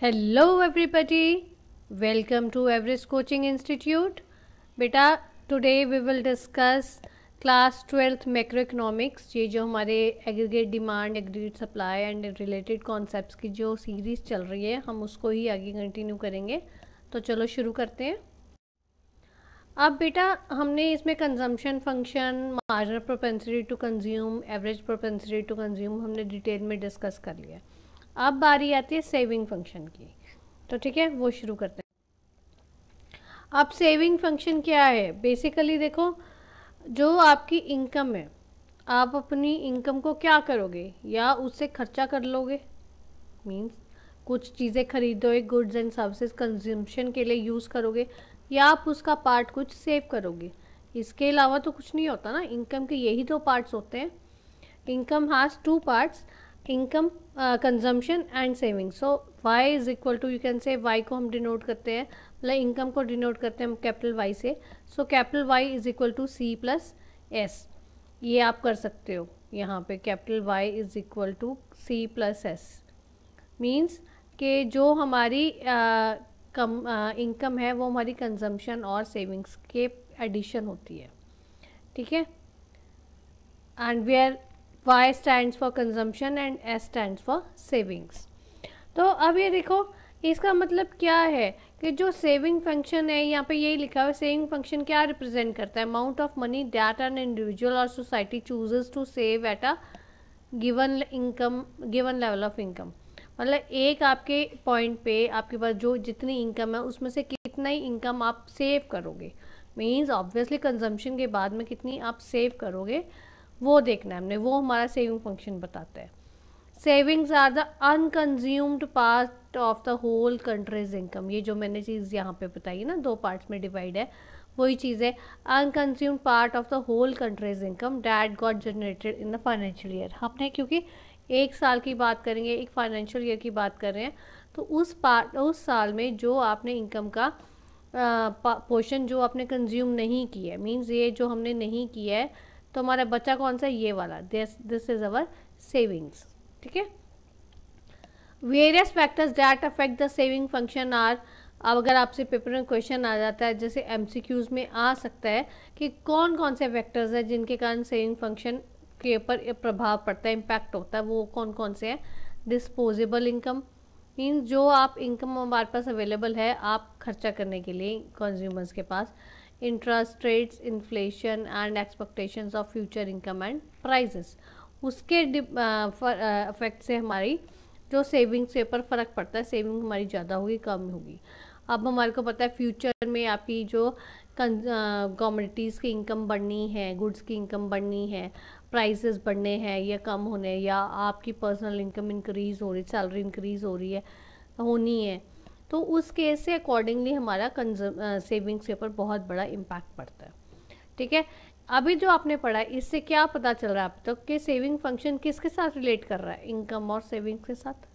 hello everybody welcome to average coaching institute बेटा today we will discuss class twelfth macro economics ये जो हमारे aggregate demand aggregate supply and related concepts की जो series चल रही है हम उसको ही आगे कंटिन्यू करेंगे तो चलो शुरू करते हैं अब बेटा हमने इसमें consumption function marginal propensity to consume average propensity to consume हमने डिटेल में डिस्कस कर लिया है अब बारी आती है सेविंग फंक्शन की तो ठीक है वो शुरू करते हैं अब सेविंग फंक्शन क्या है बेसिकली देखो जो आपकी इनकम है आप अपनी इनकम को क्या करोगे या उससे खर्चा कर लोगे मीन्स कुछ चीज़ें एक गुड्स एंड सर्विसेज कंज्यूमशन के लिए यूज़ करोगे या आप उसका पार्ट कुछ सेव करोगे इसके अलावा तो कुछ नहीं होता ना इनकम के यही दो पार्ट्स होते हैं income has two parts income consumption and saving so Y is equal to you can say Y को हम डिनोट करते हैं मतलब इनकम को डिनोट करते हैं हम कैपिटल वाई से so capital Y is equal to C plus S ये आप कर सकते हो यहाँ पे capital Y is equal to C plus S means के जो हमारी uh, कम इनकम uh, है वो हमारी कंजम्पशन और सेविंग्स के एडिशन होती है ठीक है and where Y stands for consumption and S stands for savings तो अब ये देखो इसका मतलब क्या है कि जो सेविंग फंक्शन है यहाँ पे यही लिखा हुआ है सेविंग फंक्शन क्या रिप्रेजेंट करता है amount of money that an individual और society chooses to save at a given income given level of income मतलब एक आपके पॉइंट पे आपके पास जो जितनी इनकम है उसमें से कितना ही इनकम आप सेव करोगे मीन्स ऑब्वियसली कंजम्पशन के बाद में कितनी आप सेव करोगे वो देखना है हमने वो हमारा सेविंग फंक्शन बताता है savings are the unconsumed part of the whole country's income ये जो मैंने चीज़ यहाँ पे बताई ना दो पार्ट्स में डिवाइड है वही चीज़ है unconsumed part of the whole country's income that got generated in the financial year हमने क्योंकि एक साल की बात करेंगे एक फाइनेंशियल ईयर की बात कर रहे हैं तो उस पार्ट उस साल में जो आपने इनकम का पोर्शन जो आपने कंज्यूम नहीं किया है मीन्स ये जो हमने नहीं किया है तो हमारा बचा कौन सा ये वाला this this is our savings ठीक है various factors that affect the saving function are अब अगर आपसे पेपर में क्वेश्चन आ जाता है जैसे एमसीक्यूज में आ सकता है कि कौन कौन से फैक्टर्स हैं जिनके कारण सेविंग फंक्शन के ऊपर प्रभाव पड़ता है इम्पैक्ट होता है वो कौन कौन से हैं डिस्पोजेबल इनकम मीन्स जो आप इनकम हमारे पास अवेलेबल है आप खर्चा करने के लिए कंज्यूमर्स के पास interest rates inflation and expectations of future income and prices उसके अफेक्ट से हमारी जो सेविंग्स के ऊपर फ़र्क पड़ता है सेविंग हमारी ज़्यादा होगी कम होगी अब हमारे को पता है फ्यूचर में आपकी जो कमोडिटीज़ की इनकम बढ़नी है गुड्स की इनकम बढ़नी है प्राइसेस बढ़ने हैं या कम होने या आपकी पर्सनल इनकम इंक्रीज़ हो रही सैलरी इंक्रीज़ हो रही है होनी है तो उस केस से अकॉर्डिंगली हमारा कंजम सेविंग्स के ऊपर बहुत बड़ा इम्पैक्ट पड़ता है ठीक है अभी जो आपने पढ़ा है इससे क्या पता चल रहा है आप तक तो कि सेविंग फंक्शन किसके साथ रिलेट कर रहा है इनकम और सेविंग्स के साथ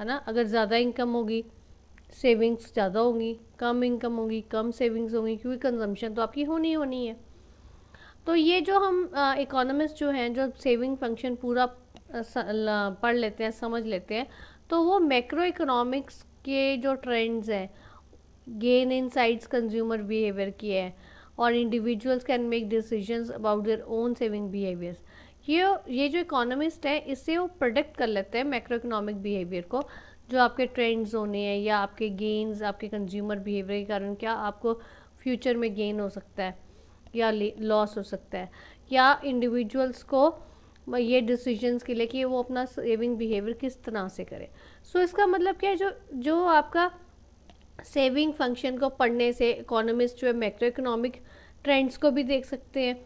है ना अगर ज़्यादा इनकम होगी सेविंग्स ज़्यादा होंगी कम इनकम होगी कम सेविंग्स होंगी क्योंकि कंजम्पशन तो आपकी होनी होनी है तो ये जो हम इकोनॉमिस्ट जो हैं जो सेविंग फंक्शन पूरा पढ़ लेते हैं समझ लेते हैं तो वो मैक्रो इकोनॉमिक्स के जो ट्रेंड्स हैं gain insights consumer behaviour की है और individuals can make decisions about their own saving behaviours ये ये जो इकोनॉमिस्ट हैं इससे वो प्रोडिक्ट कर लेते हैं मैक्रो इकोनॉमिक बिहेवियर को जो आपके ट्रेंड्स होने हैं या आपके गेन्स आपके कंज्यूमर बिहेवियर के कारण क्या आपको फ्यूचर में गेन हो सकता है या लॉस हो सकता है या इंडिविजुअल्स को ये डिसीजंस के लिए कि वो अपना सेविंग बिहेवियर किस तरह से करे सो so, इसका मतलब क्या है जो जो आपका सेविंग फंक्शन को पढ़ने से इकोनॉमिस्ट जो है मैक्रो इकोनॉमिक ट्रेंड्स को भी देख सकते हैं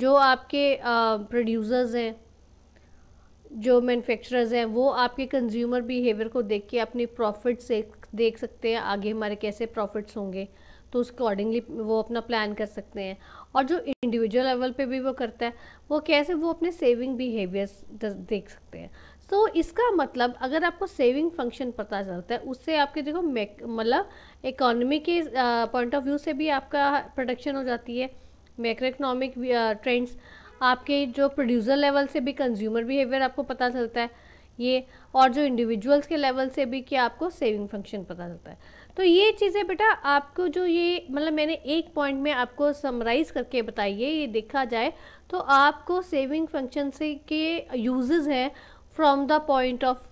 जो आपके प्रोड्यूसर्स हैं जो मैन्युफैक्चरर्स हैं वो आपके कंज्यूमर बिहेवियर को देख के अपनी प्रॉफिट्स देख सकते हैं आगे हमारे कैसे प्रॉफिट्स होंगे तो उसके अकॉर्डिंगली वो अपना प्लान कर सकते हैं और जो इंडिविजुअल लेवल पे भी वो करता है वो कैसे वो अपने सेविंग बिहेवियर्स देख सकते हैं तो इसका मतलब अगर आपको सेविंग फंक्शन पता चलता है उससे आपके देखो मतलब इकोनॉमी के पॉइंट ऑफ व्यू से भी आपका प्रोडक्शन हो जाती है मैक्रो इकोनॉमिक ट्रेंड्स आपके जो प्रोड्यूसर लेवल से भी कंज्यूमर बिहेवियर आपको पता चलता है ये और जो इंडिविजुअल्स के लेवल से भी कि आपको सेविंग फंक्शन पता चलता है तो ये चीज़ें बेटा आपको जो ये मतलब मैंने एक पॉइंट में आपको समराइज करके बताइए ये देखा जाए तो आपको सेविंग फंक्शन से के यूजेस हैं from the point of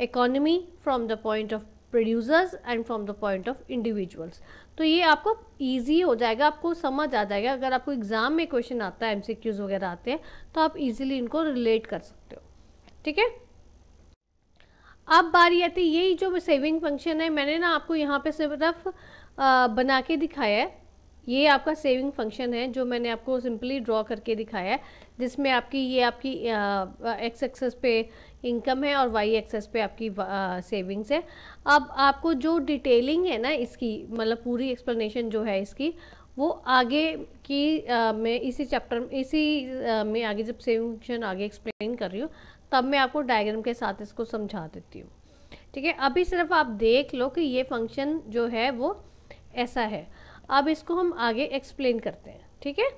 economy from the point of producers and from the point of individuals तो ये आपको इजी हो जाएगा आपको समझ आ जाएगा अगर आपको एग्ज़ाम में क्वेश्चन आता है एमसीक्यूज वगैरह आते हैं तो आप इजीली इनको रिलेट कर सकते हो ठीक है अब बारी आती है यही जो सेविंग फंक्शन है मैंने ना आपको यहाँ पे सिर्फ बना के दिखाया है ये आपका सेविंग फंक्शन है जो मैंने आपको सिंपली ड्रॉ करके दिखाया है जिसमें आपकी ये आपकी एक्स एक्सेस पे इनकम है और वाई एक्सेस पे आपकी सेविंग्स है अब आपको जो डिटेलिंग है ना इसकी मतलब पूरी एक्सप्लेनेशन जो है इसकी वो आगे की आ, मैं इसी चैप्टर इसी आ, में आगे जब सेविंग फंक्शन आगे एक्सप्लेन कर रही हूँ तब मैं आपको डायग्राम के साथ इसको समझा देती हूँ ठीक है अभी सिर्फ आप देख लो कि ये फंक्शन जो है वो ऐसा है अब इसको हम आगे एक्सप्लेन करते हैं ठीक है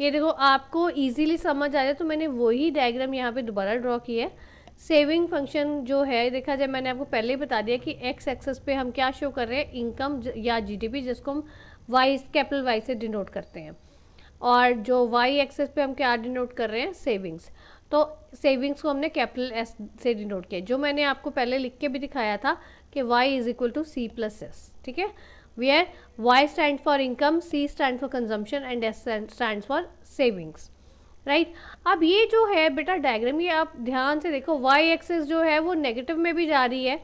ये देखो आपको इजीली समझ आ जाए तो मैंने वही डायग्राम यहाँ पे दोबारा ड्रॉ किया है सेविंग फंक्शन जो है देखा जाए मैंने आपको पहले ही बता दिया कि एक्स एक्सेस पे हम क्या शो कर रहे हैं इनकम या जीडीपी जिसको हम वाई कैपिटल वाई से डिनोट करते हैं और जो वाई एक्सेस पे हम क्या डिनोट कर रहे हैं सेविंग्स तो सेविंग्स को हमने कैपिटल एस से डिनोट किया जो मैंने आपको पहले लिख के भी दिखाया था कि Y is equal to C plus S ठीक है are Y stands for income C stands for consumption and S stands for savings right अब ये जो है बेटा डायग्राम ये आप ध्यान से देखो वाई एक्सेस जो है वो नेगेटिव में भी जा रही है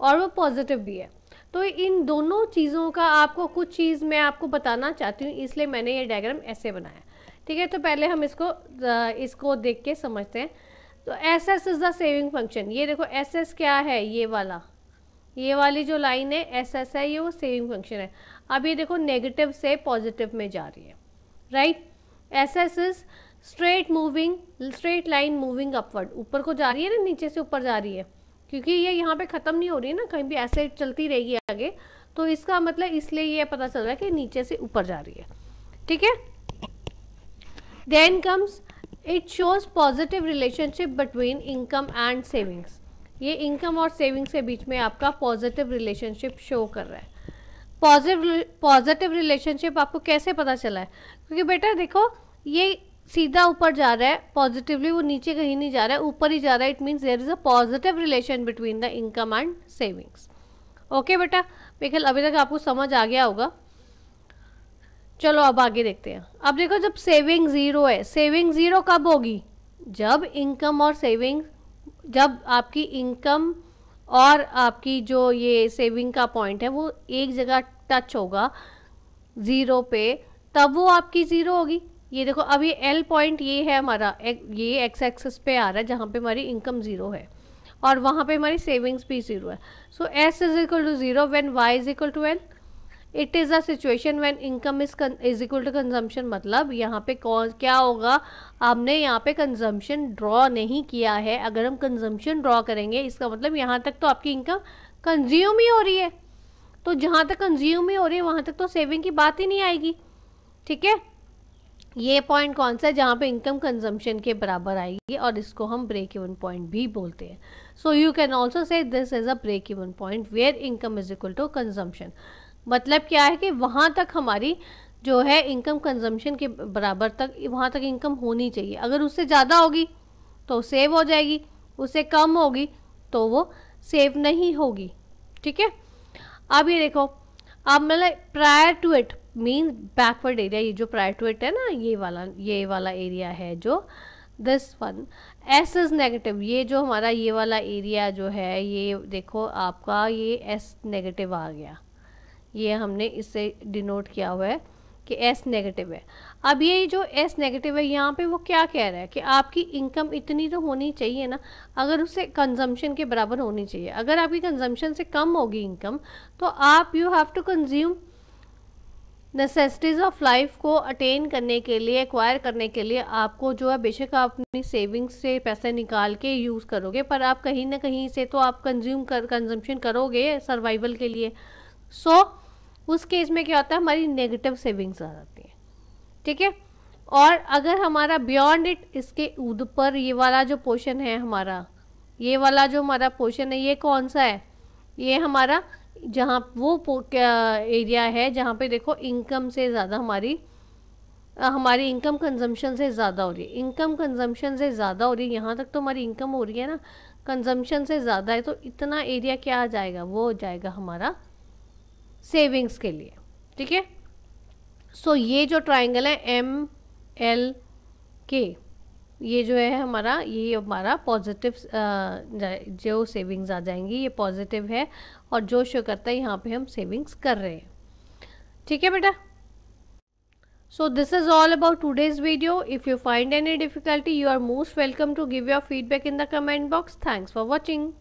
और वो पॉजिटिव भी है तो इन दोनों चीज़ों का आपको कुछ चीज़ मैं आपको बताना चाहती हूँ इसलिए मैंने ये डायग्राम ऐसे बनाया ठीक है तो पहले हम इसको इसको देख के समझते हैं तो S S is the saving function ये देखो एस एस क्या है ये वाला ये वाली जो लाइन है एस एस है ये वो सेविंग फंक्शन है अब ये देखो नेगेटिव से पॉजिटिव में जा रही है right S S is straight moving straight line moving upward ऊपर को जा रही है ना नीचे से ऊपर जा रही है क्योंकि ये यहाँ पे ख़त्म नहीं हो रही है ना कहीं भी ऐसे चलती रहेगी आगे तो इसका मतलब इसलिए ये पता चल रहा है कि नीचे से ऊपर जा रही है ठीक है then comes it shows positive relationship between income and savings ये income और savings के बीच में आपका positive relationship show कर रहा है पॉजिटिव पॉजिटिव रिलेशनशिप आपको कैसे पता चला है क्योंकि बेटा देखो ये सीधा ऊपर जा रहा है पॉजिटिवली वो नीचे कहीं नहीं जा रहा है ऊपर ही जा रहा है it means there is a positive relation between the income and savings okay बेटा बेखल अभी तक आपको समझ आ गया होगा चलो अब आगे देखते हैं अब देखो जब सेविंग ज़ीरो है सेविंग ज़ीरो कब होगी जब इनकम और सेविंग जब आपकी इनकम और आपकी जो ये सेविंग का पॉइंट है वो एक जगह टच होगा ज़ीरो पे तब वो आपकी ज़ीरो होगी ये देखो अब ये एल पॉइंट ये है हमारा ये एक्स एक्सेस पे आ रहा है जहाँ पे हमारी इनकम ज़ीरो है और वहाँ पे हमारी सेविंग्स भी ज़ीरो है so S is equal to zero when Y is equal to L it is a situation when income is is equal to consumption मतलब यहाँ पे कौन क्या होगा आपने यहाँ पे कंजम्पशन ड्रॉ नहीं किया है अगर हम कंजम्पशन ड्रॉ करेंगे इसका मतलब यहाँ तक तो आपकी इनकम कंज्यूम ही हो रही है तो जहाँ तक कंज्यूम ही हो रही है वहाँ तक तो सेविंग की बात ही नहीं आएगी ठीक है ये पॉइंट कौन सा है जहाँ पे इनकम कंजम्पशन के बराबर आएगी और इसको हम ब्रेक इवन पॉइंट भी बोलते हैं so you can also say this is a break even point where income is equal to consumption मतलब क्या है कि वहाँ तक हमारी जो है इनकम कंजम्पशन के बराबर तक वहाँ तक इनकम होनी चाहिए अगर उससे ज़्यादा होगी तो सेव हो जाएगी उससे कम होगी तो वो सेव नहीं होगी ठीक है अब ये देखो अब मतलब prior to it mean backward area ये जो प्रायर टू इट है ना ये वाला ये वाला एरिया है जो this one S is negative ये जो हमारा ये वाला एरिया जो है ये देखो आपका ये एस नेगेटिव आ गया ये हमने इससे डिनोट किया हुआ है कि एस नेगेटिव है अब ये जो एस नेगेटिव है यहाँ पे वो क्या कह रहा है कि आपकी इनकम इतनी तो होनी चाहिए ना अगर उससे कंजम्पशन के बराबर होनी चाहिए अगर आपकी कंजम्पशन से कम होगी इनकम तो आप you have to consume necessities of life को अटेन करने के लिए एक्वायर करने के लिए आपको जो है बेशक आप अपनी सेविंग्स से पैसे निकाल के यूज़ करोगे पर आप कहीं ना कहीं से तो आप कंज्यूम कर कंजम्पशन करोगे सर्वाइवल के लिए सो so, उस केस में क्या होता है हमारी नेगेटिव सेविंग्स आ जाती हैं ठीक है और अगर हमारा बियॉन्ड इट इसके ऊपर ये वाला जो पोर्शन है हमारा ये वाला जो हमारा पोर्शन है ये कौन सा है ये हमारा जहाँ वो एरिया है जहाँ पे देखो इनकम से ज़्यादा हमारी हमारी इनकम कंजम्पशन से ज़्यादा हो रही है इनकम कंजम्पशन से ज़्यादा हो रही है यहाँ तक तो हमारी इनकम हो रही है ना कंजम्पशन से ज़्यादा है तो इतना एरिया क्या आ जाएगा वो हो जाएगा हमारा सेविंग्स के लिए ठीक है सो ये जो ट्राइंगल है एम एल के ये जो है हमारा ये हमारा पॉजिटिव जो सेविंग्स आ जाएंगी ये पॉजिटिव है और जो शो करता है यहाँ पे हम सेविंग्स कर रहे हैं ठीक है बेटा so this is all about today's video if you find any difficulty you are most welcome to give your feedback in the comment box thanks for watching